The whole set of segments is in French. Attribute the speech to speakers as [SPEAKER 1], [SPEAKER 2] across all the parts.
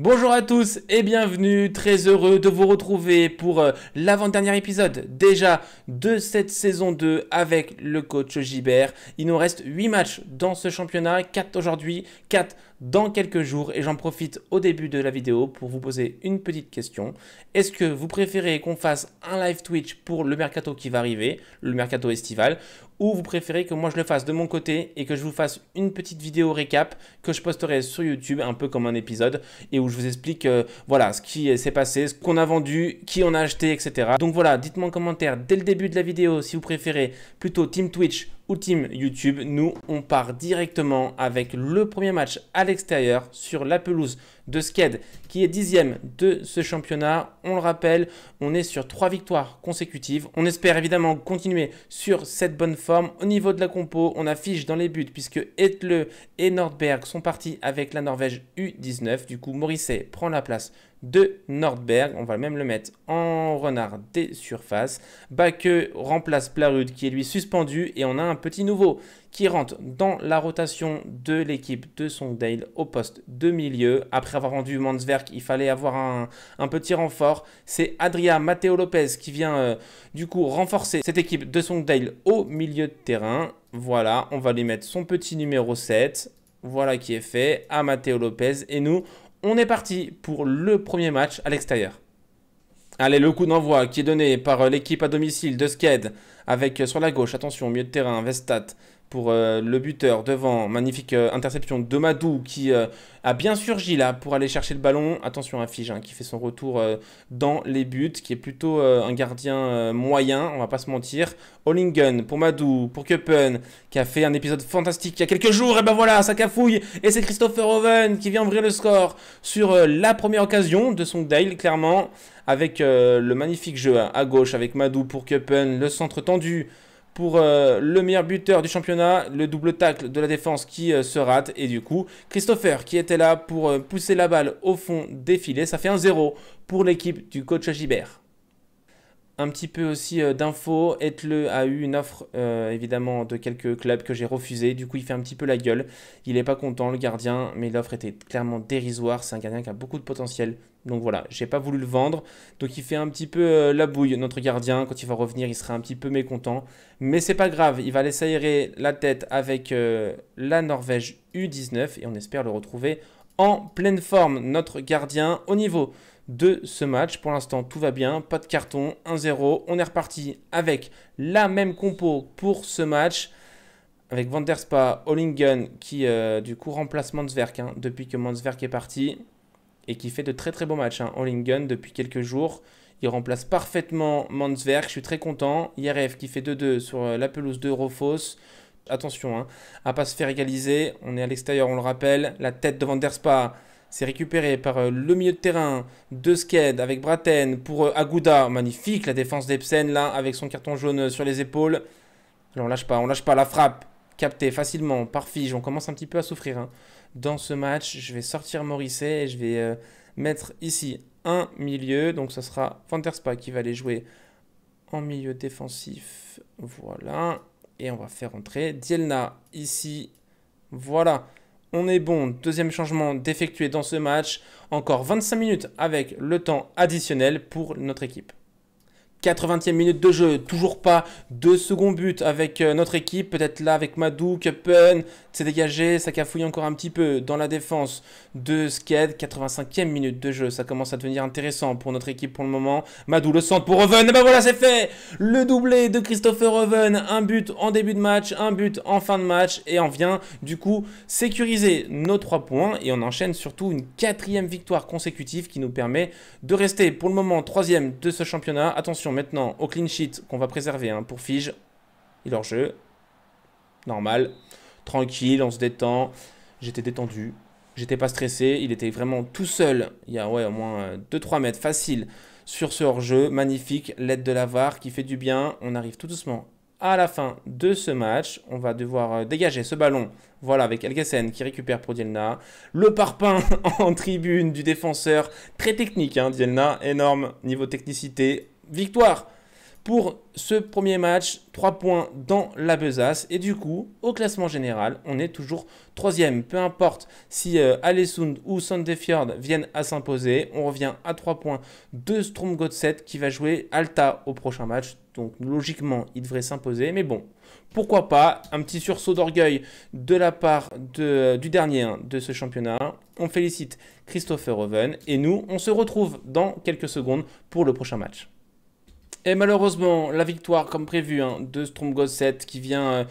[SPEAKER 1] Bonjour à tous et bienvenue, très heureux de vous retrouver pour euh, l'avant-dernier épisode déjà de cette saison 2 avec le coach Gibert. Il nous reste 8 matchs dans ce championnat, 4 aujourd'hui, 4 dans quelques jours et j'en profite au début de la vidéo pour vous poser une petite question. Est-ce que vous préférez qu'on fasse un live Twitch pour le mercato qui va arriver, le mercato estival, ou vous préférez que moi je le fasse de mon côté et que je vous fasse une petite vidéo récap que je posterai sur YouTube, un peu comme un épisode, et où je vous explique euh, voilà ce qui s'est passé, ce qu'on a vendu, qui on a acheté, etc. Donc voilà, dites-moi en commentaire dès le début de la vidéo si vous préférez plutôt Team Twitch ou Team YouTube. Nous, on part directement avec le premier match à l'extérieur sur la pelouse de Sked, qui est dixième de ce championnat. On le rappelle, on est sur trois victoires consécutives. On espère évidemment continuer sur cette bonne forme. Au niveau de la compo, on affiche dans les buts, puisque Etle et Nordberg sont partis avec la Norvège U19. Du coup, Morisset prend la place de Nordberg. On va même le mettre en renard des surfaces. Baque remplace Plarud qui est lui suspendu et on a un petit nouveau qui rentre dans la rotation de l'équipe de Songdale au poste de milieu. Après avoir rendu Mansverk, il fallait avoir un, petit renfort. C'est Adria Matteo Lopez qui vient euh, du coup renforcer cette équipe de Songdale au milieu de terrain. Voilà, on va lui mettre son petit numéro 7. Voilà qui est fait à Matteo Lopez. Et nous, on est parti pour le premier match à l'extérieur. Allez, le coup d'envoi qui est donné par euh, l'équipe à domicile de Sked avec euh, sur la gauche, attention, milieu de terrain, Vestat, pour euh, le buteur devant. Magnifique euh, interception de Madou qui euh, a bien surgi là pour aller chercher le ballon. Attention à Fige hein, qui fait son retour dans les buts, qui est plutôt un gardien moyen, on va pas se mentir. Hollingen pour Madou, pour Kuppen qui a fait un épisode fantastique il y a quelques jours. Et ben voilà, ça cafouille. Et c'est Christopher Owen qui vient ouvrir le score sur la première occasion de son Dale, clairement. Avec le magnifique jeu à gauche avec Madou pour Kuppen le centre tendu pour euh, le meilleur buteur du championnat, le double tacle de la défense qui euh, se rate. Et du coup, Christopher qui était là pour euh, pousser la balle au fond des filets, ça fait un zéro pour l'équipe du coach Gibert un petit peu aussi euh, d'infos. Etle a eu une offre euh, évidemment de quelques clubs que j'ai refusé. Du coup, il fait un petit peu la gueule. Il est pas content, le gardien, mais l'offre était clairement dérisoire. C'est un gardien qui a beaucoup de potentiel. Donc voilà, j'ai pas voulu le vendre. Donc il fait un petit peu euh, la bouille, notre gardien. Quand il va revenir, il sera un petit peu mécontent. Mais c'est pas grave, il va aller s'aérer la tête avec la Norvège U19 et on espère le retrouver en pleine forme, notre gardien au niveau de ce match. Pour l'instant, tout va bien, pas de carton, 1-0. On est reparti avec la même compo pour ce match. Avec Van der Spa, Hollingen qui euh, du coup remplace Mansverk hein, depuis que Mansverk est parti et qui fait de très très beaux matchs. Hein. Hollingen depuis quelques jours, il remplace parfaitement Mansverk. Je suis très content. IRF qui fait 2-2 sur euh, la pelouse de Rofos attention, hein, à pas se faire égaliser. On est à l'extérieur, on le rappelle. La tête de Van der Spa c'est récupéré par euh, le milieu de terrain de Sked avec Braten pour euh, Aguda. Magnifique la défense d'Epsen là avec son carton jaune euh, sur les épaules. Alors on lâche pas, on lâche pas la frappe. Captée facilement par Fige. On commence un petit peu à souffrir hein. dans ce match. Je vais sortir Morisset et je vais mettre ici un milieu. Donc ce sera Van der Spa qui va aller jouer en milieu défensif. Voilà. Et on va faire entrer Dielna ici. Voilà on est bon. Deuxième changement d'effectuer dans ce match. Encore 25 minutes avec le temps additionnel pour notre équipe. 80e minute de jeu, toujours pas de second but avec euh, notre équipe, peut-être là avec Madou, Kuppen, c'est dégagé, ça cafouille encore un petit peu dans la défense de Sked, 85e minute de jeu, ça commence à devenir intéressant pour notre équipe pour le moment, Madou le centre pour Oven, et ben voilà c'est fait Le doublé de Christopher Oven, un but en début de match, un but en fin de match, et on vient du coup sécuriser nos 3 points, et on enchaîne surtout une quatrième victoire consécutive qui nous permet de rester pour le moment troisième de ce championnat, attention maintenant au clean sheet qu'on va préserver hein, pour Fige. Il est hors jeu. Normal. Tranquille, on se détend. J'étais détendu. J'étais pas stressé. Il était vraiment tout seul. Il y a ouais, au moins 2-3 euh, mètres facile sur ce hors-jeu. Magnifique. L'aide de la VAR qui fait du bien. On arrive tout doucement à la fin de ce match. On va devoir euh, dégager ce ballon. Voilà, avec Algesen qui récupère pour Dielna. Le parpaing en tribune du défenseur. Très technique, hein, Dielna. Énorme niveau technicité victoire pour ce premier match, 3 points dans la besace. Et du coup, au classement général, on est toujours troisième. Peu importe si euh, Alessund ou Sandefjord viennent à s'imposer, on revient à 3 points de Strom qui va jouer Alta au prochain match. Donc logiquement, il devrait s'imposer. Mais bon, pourquoi pas un petit sursaut d'orgueil de la part de, euh, du dernier hein, de ce championnat. On félicite Christopher Roven Et nous, on se retrouve dans quelques secondes pour le prochain match. Et malheureusement, la victoire, comme prévu, hein, de stromgoz 7 qui vient euh,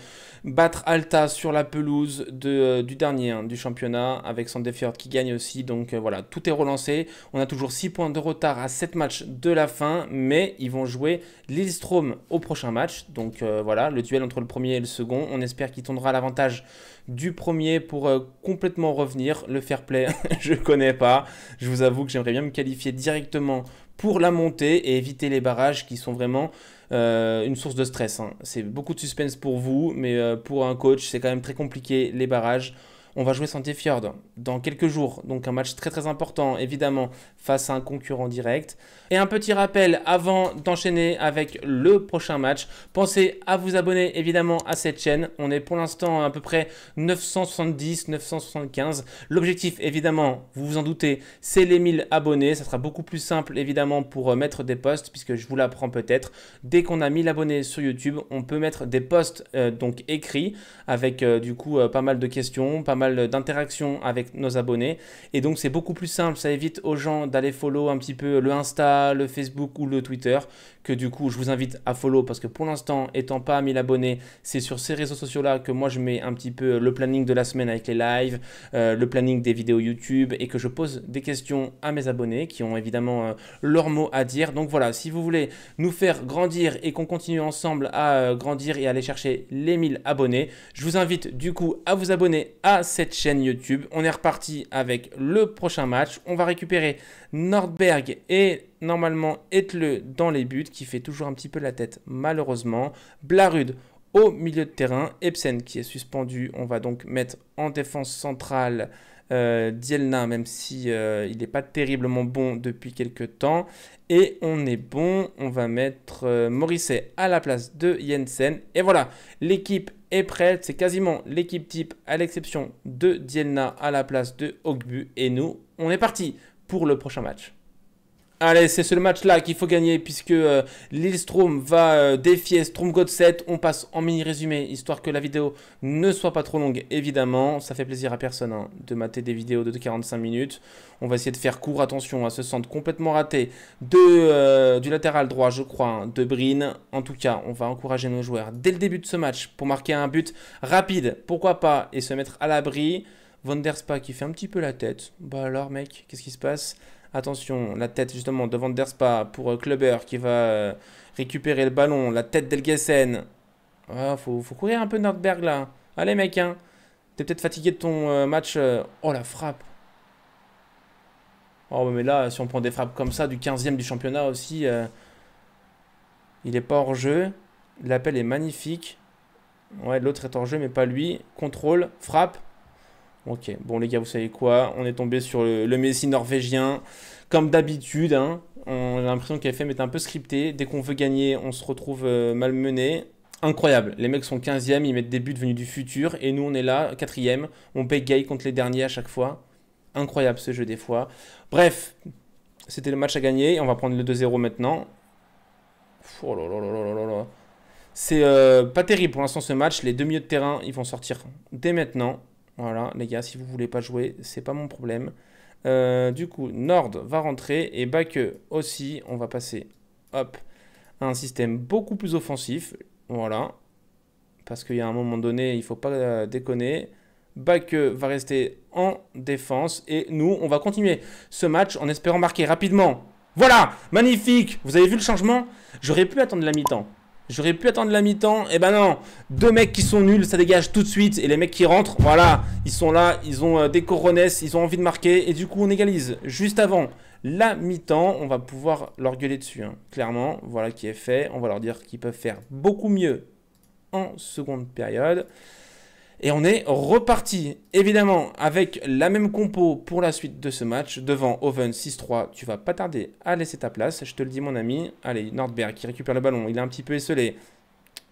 [SPEAKER 1] battre Alta sur la pelouse euh, du dernier hein, du championnat avec Sandefjord qui gagne aussi. Donc euh, voilà, tout est relancé. On a toujours 6 points de retard à 7 matchs de la fin, mais ils vont jouer Lilstrom au prochain match. Donc voilà, le duel entre le premier et le second. On espère qu'il tournera l'avantage du premier pour complètement revenir. Le fair play, je connais pas. Je vous avoue que j'aimerais bien me qualifier directement pour la montée et éviter les barrages qui sont vraiment euh, une source de stress. Hein. C'est beaucoup de suspense pour vous, mais euh, pour un coach, c'est quand même très compliqué les barrages. On va jouer Santé Fjord dans quelques jours, donc un match très très important évidemment face à un concurrent direct. Et un petit rappel avant d'enchaîner avec le prochain match, pensez à vous abonner évidemment à cette chaîne. On est pour l'instant à, peu près 970, 975. L'objectif évidemment, vous vous en doutez, c'est les 1000 abonnés. Ça sera beaucoup plus simple évidemment pour euh, mettre des posts puisque je vous l'apprends peut-être. Dès qu'on a 1000 abonnés sur YouTube, on peut mettre des posts euh, donc écrits avec euh, du coup pas mal de questions, pas mal d'interaction avec nos abonnés. Et donc c'est beaucoup plus simple, ça évite aux gens d'aller follow un petit peu le Insta, le Facebook ou le Twitter, que du coup je vous invite à follow parce que pour l'instant, étant pas à 1000 abonnés, c'est sur ces réseaux sociaux-là que moi je mets un petit peu le planning de la semaine avec les lives, euh, le planning des vidéos YouTube et que je pose des questions à mes abonnés qui ont évidemment euh, leur mot à dire. Donc voilà, si vous voulez nous faire grandir et qu'on continue ensemble à euh, grandir et aller chercher les 1000 abonnés, je vous invite du coup à vous abonner à cette chaîne YouTube. On est reparti avec le prochain match. On va récupérer Nordberg et normalement Etle dans les buts, qui fait toujours un petit peu la tête malheureusement. Blarud au milieu de terrain. Ebsen qui est suspendu. On va donc mettre en défense centrale euh, Dielna, même si euh, il n'est pas terriblement bon depuis quelques temps. Et on est bon. On va mettre euh, Morisset à la place de Jensen. Et voilà, l'équipe et prête. C'est quasiment l'équipe type à l'exception de Dienna à la place de Ogbu. Et nous, on est parti pour le prochain match. Allez, c'est ce match-là qu'il faut gagner puisque euh, Lil va euh, défier Stromgod 7. On passe en mini-résumé, histoire que la vidéo ne soit pas trop longue, évidemment. Ça fait plaisir à personne hein, de mater des vidéos de 45 minutes. On va essayer de faire court, attention à hein, ce centre complètement raté de, euh, du latéral droit, je crois, hein, de Brin. En tout cas, on va encourager nos joueurs dès le début de ce match pour marquer un but rapide, pourquoi pas, et se mettre à l'abri. Van der Spa qui fait un petit peu la tête. Bah alors, mec, qu'est-ce qui se passe Attention, la tête justement devant der Spa pour Clubber euh, qui va euh, récupérer le ballon. La tête d'Elgessen. Ah, faut, courir un peu Nordberg là. Allez mec, hein. T'es peut-être fatigué de ton euh, match. Oh la frappe. Oh mais là, si on prend des frappes comme ça du 15e du championnat aussi, il est pas hors jeu. L'appel est magnifique. Ouais, l'autre est hors jeu mais pas lui. Contrôle, frappe. Ok, bon les gars, vous savez quoi On est tombé sur le, le Messi norvégien, comme d'habitude. Hein, on a l'impression qu'FM est un peu scripté. Dès qu'on veut gagner, on se retrouve euh, malmené. Incroyable, les mecs sont 15e, ils mettent des buts venus du futur, et nous on est là, 4e, on bégaye contre les derniers à chaque fois. Incroyable ce jeu des fois. Bref, c'était le match à gagner, on va prendre le 2-0 maintenant. Oh C'est euh, pas terrible pour l'instant ce match, les deux milieux de terrain, ils vont sortir dès maintenant. Voilà, les gars, si vous voulez pas jouer, c'est pas mon problème. Euh, du coup, Nord va rentrer et Bakke aussi. On va passer hop, à un système beaucoup plus offensif. Voilà. Parce qu'il y a un moment donné, il ne faut pas euh, déconner. Back e va rester en défense. Et nous, on va continuer ce match en espérant marquer rapidement. Voilà Magnifique Vous avez vu le changement J'aurais pu attendre la mi-temps. J'aurais pu attendre la mi-temps. et eh ben non, deux mecs qui sont nuls, ça dégage tout de suite. Et les mecs qui rentrent, voilà, ils sont là, ils ont euh, des coronets, ils ont envie de marquer. Et du coup, on égalise juste avant la mi-temps. On va pouvoir leur gueuler dessus, hein. clairement. Voilà qui est fait. On va leur dire qu'ils peuvent faire beaucoup mieux en seconde période. Et on est reparti, évidemment, avec la même compo pour la suite de ce match. Devant Oven 6-3, tu vas pas tarder à laisser ta place, je te le dis mon ami. Allez, Nordberg qui récupère le ballon, il est un petit peu esselé.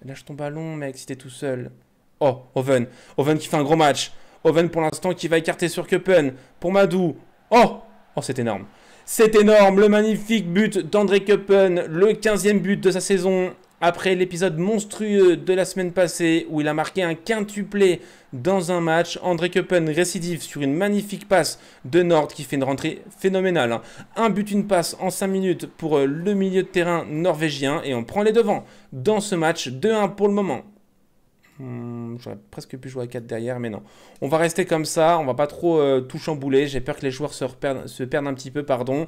[SPEAKER 1] Lâche ton ballon mec, si t'es tout seul. Oh, Oven, Oven qui fait un gros match. Oven pour l'instant qui va écarter sur Köppen. Pour Madou. Oh, oh c'est énorme. C'est énorme, le magnifique but d'André Köppen, le 15e but de sa saison. Après l'épisode monstrueux de la semaine passée où il a marqué un quintuplé dans un match, André Köppen récidive sur une magnifique passe de Nord qui fait une rentrée phénoménale. Hein. Un but, une passe en 5 minutes pour euh, le milieu de terrain norvégien et on prend les devants dans ce match 2-1 pour le moment. Hmm, j'aurais presque pu jouer à 4 derrière, mais non. On va rester comme ça, on va pas trop euh, tout chambouler. J'ai peur que les joueurs se, se perdent un petit peu, pardon.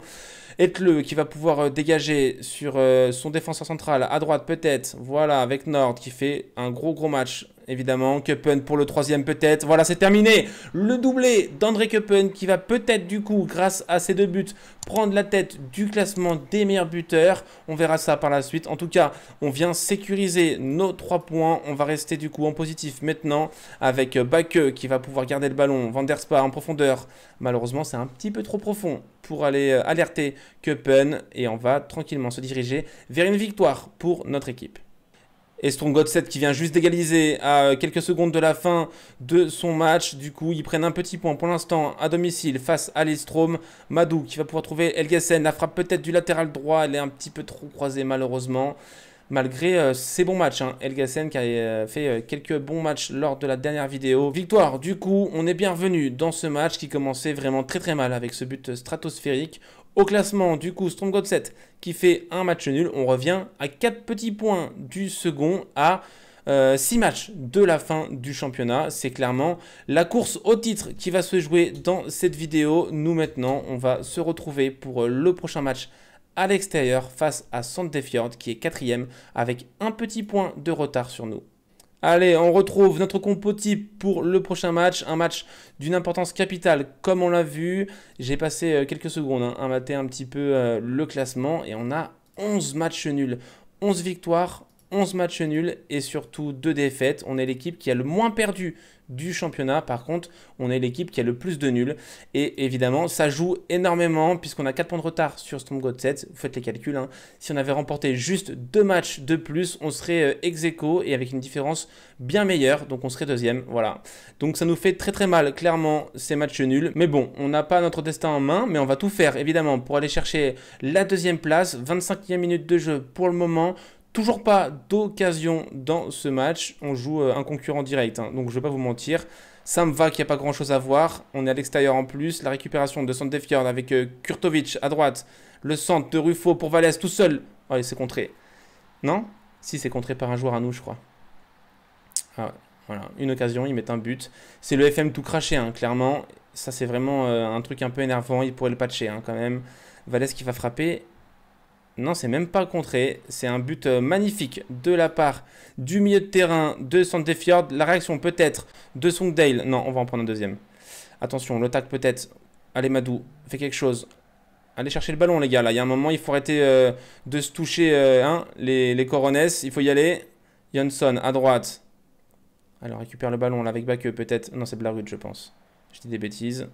[SPEAKER 1] le qui va pouvoir euh, dégager sur euh, son défenseur central, à droite peut-être. Voilà, avec Nord qui fait un gros gros match évidemment. Kuppen pour le troisième peut-être. Voilà, c'est terminé. Le doublé d'André Kuppen qui va peut-être du coup, grâce à ses deux buts, prendre la tête du classement des meilleurs buteurs. On verra ça par la suite. En tout cas, on vient sécuriser nos trois points. On va rester du coup en positif maintenant avec Bakke qui va pouvoir garder le ballon. Van der Spa en profondeur. Malheureusement, c'est un petit peu trop profond pour aller euh, alerter Kuppen. et on va tranquillement se diriger vers une victoire pour notre équipe. Estrom Godset qui vient juste d'égaliser à quelques secondes de la fin de son match. Du coup, ils prennent un petit point pour l'instant à domicile face à l'Estrom. Madou qui va pouvoir trouver Elgassen. La frappe peut-être du latéral droit. Elle est un petit peu trop croisée malheureusement. Malgré euh, ses bons matchs, hein. Elgassen qui a euh, fait euh, quelques bons matchs lors de la dernière vidéo. Victoire, du coup, on est bienvenu dans ce match qui commençait vraiment très très mal avec ce but stratosphérique au classement, du coup, God 7 qui fait un match nul, on revient à 4 petits points du second à 6 euh, matchs de la fin du championnat. C'est clairement la course au titre qui va se jouer dans cette vidéo. Nous maintenant, on va se retrouver pour euh, le prochain match à l'extérieur face à Sandefjord qui est quatrième avec un petit point de retard sur nous. Allez, on retrouve notre compo type pour le prochain match. Un match d'une importance capitale, comme on l'a vu. J'ai passé euh, quelques secondes hein, à mater un petit peu euh, le classement. Et on a 11 matchs nuls. 11 victoires, 11 matchs nuls et surtout 2 défaites. On est l'équipe qui a le moins perdu du championnat. Par contre, on est l'équipe qui a le plus de nuls. Et évidemment, ça joue énormément puisqu'on a 4 points de retard sur god 7. Vous faites les calculs. Hein. Si on avait remporté juste 2 matchs de plus, on serait euh, ex aequo et avec une différence bien meilleure. Donc on serait deuxième. Voilà. Donc ça nous fait très très mal, clairement, ces matchs nuls. Mais bon, on n'a pas notre destin en main. Mais on va tout faire, évidemment, pour aller chercher la deuxième place. 25e minute de jeu pour le moment. Toujours pas d'occasion dans ce match. On joue euh, un concurrent direct, hein. donc je ne vais pas vous mentir. Ça me va qu'il n'y a pas grand chose à voir. On est à l'extérieur en plus. La récupération de Sandefjord avec euh, Kurtovic à droite. Le centre de Ruffo pour Vallès tout seul. Oh, il c'est contré. Non Si, c'est contré par un joueur à nous, je crois. Ah voilà, une occasion, Il met un but. C'est le FM tout craché, hein, clairement. Ça, c'est vraiment euh, un truc un peu énervant. Il pourrait le patcher hein, quand même. Valès qui va frapper. Non, c'est même pas contré. C'est un but euh, magnifique de la part du milieu de terrain de Santefjord. La réaction peut-être de Songdale. Non, on va en prendre un deuxième. Attention, le tac peut-être. Allez, Madou, fais quelque chose. Allez chercher le ballon, les gars. Là, il y a un moment, il faut arrêter euh, de se toucher euh, hein, les, les Il faut y aller. Johnson à droite. Alors, récupère le ballon là avec Baque peut-être. Non, c'est Blarud, je pense. Je dis des bêtises.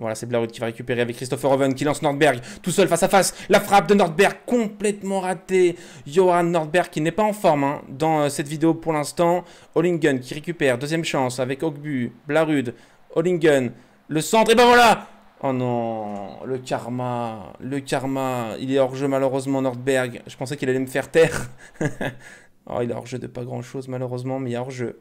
[SPEAKER 1] Voilà, c'est Blarud qui va récupérer avec Christopher Oven qui lance Nordberg tout seul face à face. La frappe de Nordberg complètement ratée. Johan Nordberg qui n'est pas en forme hein, dans euh, cette vidéo pour l'instant. Hollingen qui récupère, deuxième chance avec Ogbu, Blarud, Hollingen, le centre, et ben voilà Oh non, le karma, le karma, il est hors jeu malheureusement Nordberg, je pensais qu'il allait me faire taire. oh, il est hors jeu de pas grand chose malheureusement, mais il est hors jeu.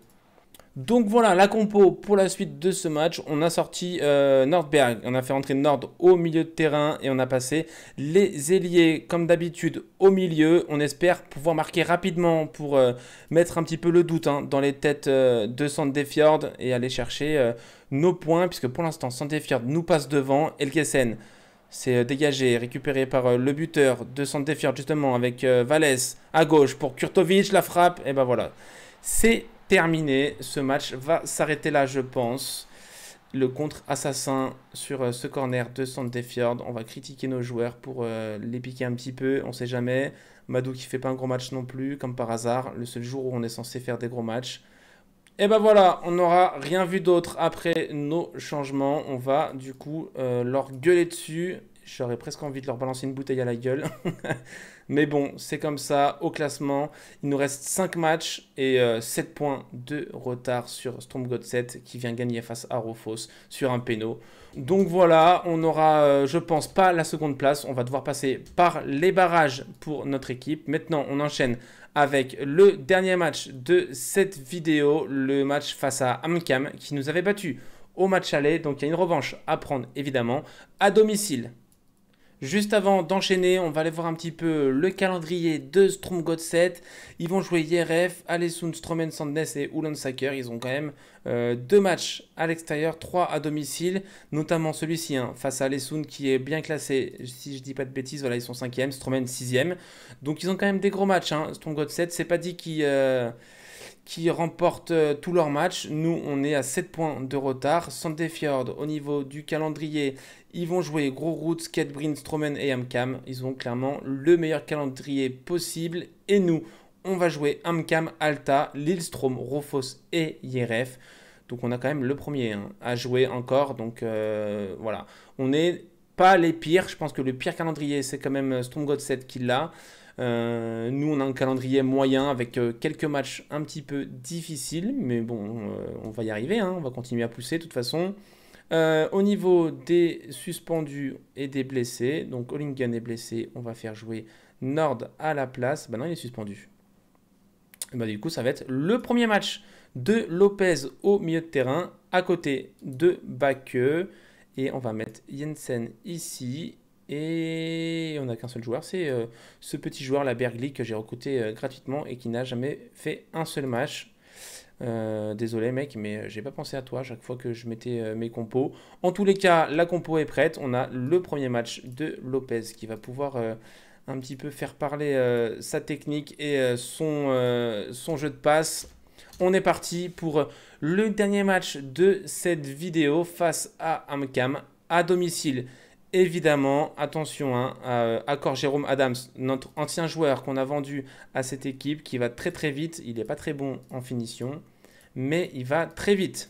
[SPEAKER 1] Donc voilà la compo pour la suite de ce match. On a sorti euh, Nordberg, on a fait entrer Nord au milieu de terrain et on a passé les ailiers comme d'habitude au milieu. On espère pouvoir marquer rapidement pour euh, mettre un petit peu le doute hein, dans les têtes euh, de Sandefjord et aller chercher nos points puisque pour l'instant Sandefjord nous passe devant. Elkesen c'est dégagé, récupéré par le buteur de Sandefjord justement avec Valès à gauche pour Kurtovic, la frappe et ben voilà. C'est terminé. Ce match va s'arrêter là, je pense. Le contre-assassin sur euh, ce corner de Sandefjord. On va critiquer nos joueurs pour euh, les piquer un petit peu. On sait jamais. Madou qui fait pas un gros match non plus, comme par hasard. Le seul jour où on est censé faire des gros matchs. Et ben voilà, on n'aura rien vu d'autre après nos changements. On va du coup euh, leur gueuler dessus. J'aurais presque envie de leur balancer une bouteille à la gueule. Mais bon, c'est comme ça au classement. Il nous reste 5 matchs et 7 euh, points de retard sur God 7 qui vient gagner face à Rofos sur un péno. Donc voilà, on n'aura euh, je pense, pas la seconde place. On va devoir passer par les barrages pour notre équipe. Maintenant, on enchaîne avec le dernier match de cette vidéo, le match face à Amcam qui nous avait battu au match aller. Donc il y a une revanche à prendre évidemment à domicile. Juste avant d'enchaîner, on va aller voir un petit peu le calendrier de Stromgod 7. Ils vont jouer IRF, Alessund, Stromen, Sandnes et Saker. Ils ont quand même euh, deux matchs à l'extérieur, trois à domicile, notamment celui-ci hein, face à Alessund qui est bien classé. Si je dis pas de bêtises, voilà, ils sont 5 Stromen 6 Donc ils ont quand même des gros matchs. Hein. 7, c'est pas dit qu'ils. Euh, qui remportent euh, tous leurs matchs. Nous, on est à 7 points de retard. Sandefjord, au niveau du calendrier, ils vont jouer Gros Roots, Ketbrin, Stromen et Amcam. Ils ont clairement le meilleur calendrier possible. Et nous, on va jouer Amcam, Alta, Lilstrom, Rofos et Yeref. Donc on a quand même le premier hein, à jouer encore. Donc euh, voilà, on n'est pas les pires. Je pense que le pire calendrier, c'est quand même euh, Stromgod 7 qui l'a. Euh, nous, on a un calendrier moyen avec euh, quelques matchs un petit peu difficiles, mais bon, euh, on va y arriver, hein. on va continuer à pousser de toute façon. au niveau des suspendus et des blessés, donc Olingan est blessé, on va faire jouer Nord à la place. Ben non, il est suspendu. Bah, du coup, ça va être le premier match de Lopez au milieu de terrain, à côté de Bakke. Et on va mettre Jensen ici. Et on n'a qu'un seul joueur, c'est euh, ce petit joueur, la Bergli, que j'ai recruté euh, gratuitement et qui n'a jamais fait un seul match. Euh, désolé mec, mais j'ai pas pensé à toi chaque fois que je mettais mes compos. En tous les cas, la compo est prête. On a le premier match de Lopez qui va pouvoir un petit peu faire parler sa technique et son, son jeu de passe. On est parti pour le dernier match de cette vidéo face à Amcam à domicile. Évidemment, attention, hein, à, euh, accord Jérôme Adams, notre ancien joueur qu'on a vendu à cette équipe, qui va très très vite, il n'est pas très bon en finition, mais il va très vite.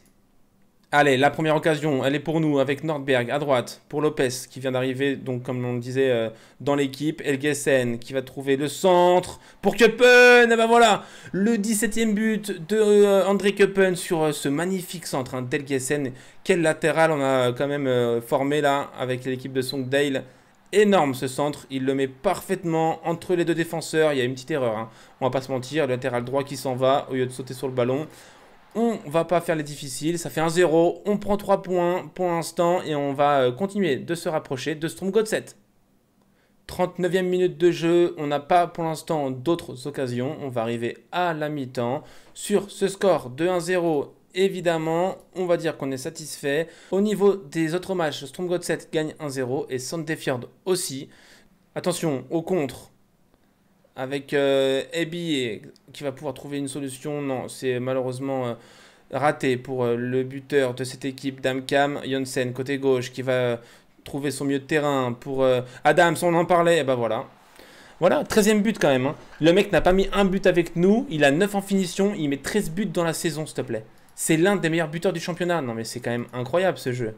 [SPEAKER 1] Allez, la première occasion, elle est pour nous avec Nordberg à droite, pour Lopez qui vient d'arriver, donc comme on le disait, euh, dans l'équipe. Elgesen qui va trouver le centre pour Köppen. Et ben voilà, le 17e but de euh, André Köppen sur euh, ce magnifique centre hein, d'Elgesen. Quel latéral on a quand même formé là avec l'équipe de Songdale. Énorme ce centre, il le met parfaitement entre les deux défenseurs. Il y a une petite erreur, hein. on va pas se mentir, latéral droit qui s'en va au lieu de sauter sur le ballon on va pas faire les difficiles, ça fait 1-0, on prend 3 points pour l'instant et on va euh, continuer de se rapprocher de Strom 7. 39e minute de jeu, on n'a pas pour l'instant d'autres occasions, on va arriver à la mi-temps. Sur ce score de 1-0, évidemment, on va dire qu'on est satisfait. Au niveau des autres matchs, Strom 7 gagne 1-0 et Sandefjord aussi. Attention, au contre, avec Ebi euh, qui va pouvoir trouver une solution. Non, c'est malheureusement euh, raté pour euh, le buteur de cette équipe, Damkam Jonsen, côté gauche, qui va trouver son mieux de terrain pour Adams, on en parlait, et ben voilà. Voilà, 13 e but quand même. Hein. Le mec n'a pas mis un but avec nous, il a 9 en finition, il met 13 buts dans la saison, s'il te plaît. C'est l'un des meilleurs buteurs du championnat. Non mais c'est quand même incroyable ce jeu.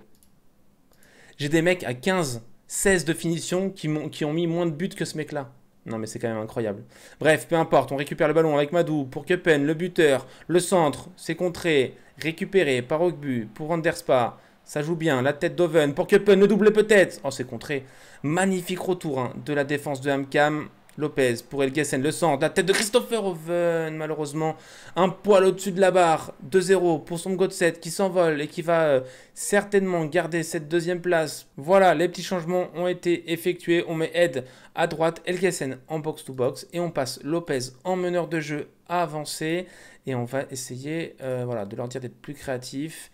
[SPEAKER 1] J'ai des mecs à 15, 16 de finition qui ont, qui ont mis moins de buts que ce mec-là. Non, mais c'est quand même incroyable. Bref, peu importe, on récupère le ballon avec Madou pour Kepen, le buteur, le centre, c'est contré, récupéré par Ogbu pour Anderspa. Ça joue bien, la tête d'Oven pour Kepen, le double peut-être. Oh, c'est contré. Magnifique retour hein, de la défense de Hamkam. Lopez pour Elgessen. Le centre, la tête de Christopher Oven, malheureusement. Un poil au-dessus de la barre. 2-0 pour son Godset qui s'envole et qui va euh, certainement garder cette deuxième place. Voilà, les petits changements ont été effectués. On met Ed à droite, Elgessen en box-to-box. et on passe Lopez en meneur de jeu à avancer. Et on va essayer euh, voilà, de leur dire d'être plus créatif.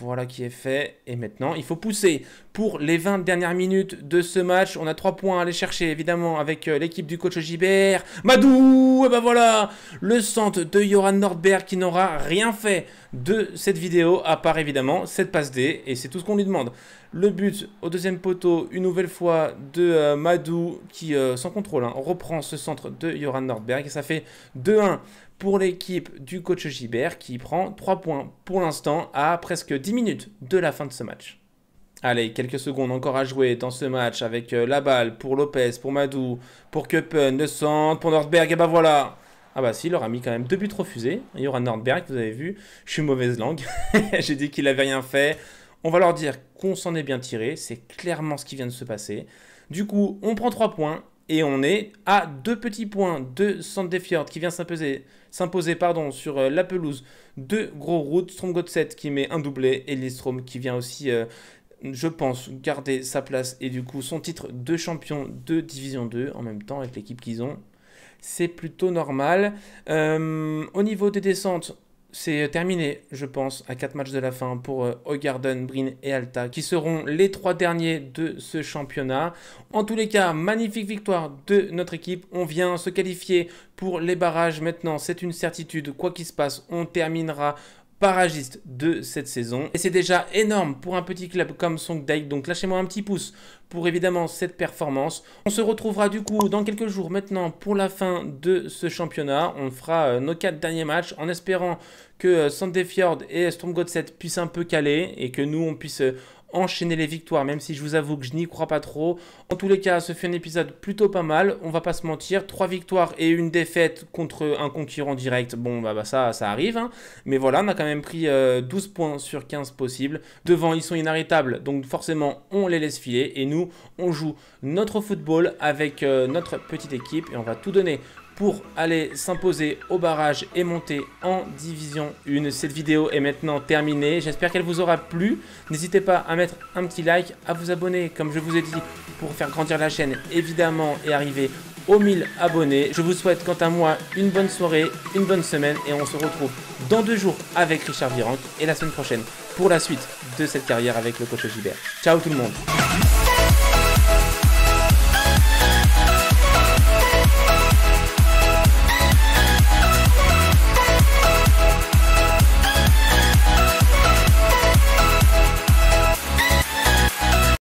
[SPEAKER 1] Voilà qui est fait. Et maintenant, il faut pousser pour les 20 dernières minutes de ce match. On a 3 points à aller chercher, évidemment, avec euh, l'équipe du coach Gibert. Madou Et ben voilà Le centre de Joran Nordberg qui n'aura rien fait de cette vidéo, à part évidemment cette passe D, et c'est tout ce qu'on lui demande. Le but au deuxième poteau, une nouvelle fois, de euh, Madou, qui euh, sans contrôle hein, reprend ce centre de Joran Nordberg, et ça fait 2-1 pour l'équipe du coach Gibert, qui prend 3 points pour l'instant, à presque 10 minutes de la fin de ce match. Allez, quelques secondes encore à jouer dans ce match avec euh, la balle pour Lopez, pour Madou, pour Kuppen, le centre, pour Nordberg, et ben voilà ah bah si, il a mis quand même deux buts refusés. Il y aura Nordberg, vous avez vu, je suis mauvaise langue. J'ai dit qu'il avait rien fait. On va leur dire qu'on s'en est bien tiré, c'est clairement ce qui vient de se passer. Du coup, on prend trois points et on est à deux petits points de Sandefjord qui vient s'imposer s'imposer pardon sur euh, la pelouse de gros routes Stromgot 7 qui met un doublé et Listrom qui vient aussi euh, je pense garder sa place et du coup son titre de champion de division 2 en même temps avec l'équipe qu'ils ont c'est plutôt normal. Euh, au niveau des descentes, c'est euh, terminé, je pense, à 4 matchs de la fin pour euh, Ogarden, Brin et Alta, qui seront les trois derniers de ce championnat. En tous les cas, magnifique victoire de notre équipe. On vient se qualifier pour les barrages maintenant, c'est une certitude. Quoi qu'il se passe, on terminera barragiste de cette saison. Et c'est déjà énorme pour un petit club comme Songdaik, donc lâchez-moi un petit pouce pour évidemment cette performance. On se retrouvera du coup dans quelques jours maintenant pour la fin de ce championnat. On fera euh, nos quatre derniers matchs en espérant que euh, Sandefjord et stormgodset 7 puissent un peu caler et que nous on puisse euh, enchaîner les victoires, même si je vous avoue que je n'y crois pas trop. En tous les cas, ce fut un épisode plutôt pas mal, on va pas se mentir. Trois victoires et une défaite contre un concurrent direct, bon bah, bah ça, ça arrive. Hein. Mais voilà, on a quand même pris 12 euh, points sur 15 possibles. Devant, ils sont inarrêtables, donc forcément on les laisse filer. Et nous, on joue notre football avec euh, notre petite équipe et on va tout donner pour aller s'imposer au barrage et monter en Division 1. Cette vidéo est maintenant terminée. J'espère qu'elle vous aura plu. N'hésitez pas à mettre un petit like, à vous abonner, comme je vous ai dit, pour faire grandir la chaîne, évidemment, et arriver aux 1000 abonnés. Je vous souhaite, quant à moi, une bonne soirée, une bonne semaine, et on se retrouve dans deux jours avec Richard Virenque et la semaine prochaine pour la suite de cette carrière avec le coach Gilbert. Ciao tout le monde